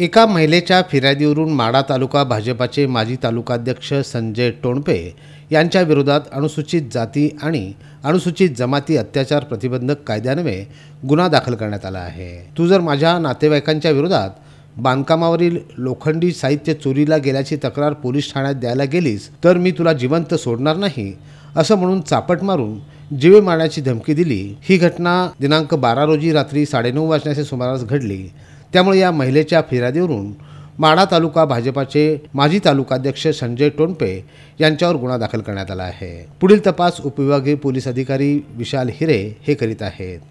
एका महिलेच्या फिर्यादीवरून माडा तालुका भाजपाचे माजी तालुकाध्यक्ष संजय टोणपे यांच्या विरोधात अनुसूचित जाती आणि अनुसूचित जमाती अत्याचार प्रतिबंधक कायद्यान्वये गुन्हा दाखल करण्यात आला आहे तू जर माझ्या नातेवाईकांच्या विरोधात बांधकामावरील लोखंडी साहित्य चोरीला गेल्याची तक्रार पोलीस ठाण्यात द्यायला गेलीस तर मी तुला जिवंत सोडणार नाही असं म्हणून चापट मारून जीवे मारण्याची धमकी दिली ही घटना दिनांक बारा रोजी रात्री साडेनऊ वाजण्याच्या सुमारास घडली त्यामुळे या महिलेच्या फिर्यादीवरून माडा तालुका भाजपाचे माजी तालुकाध्यक्ष संजय टोंपे यांच्यावर गुन्हा दाखल करण्यात आला आहे पुढील तपास उपविभागीय पोलीस अधिकारी विशाल हिरे हे करीत आहेत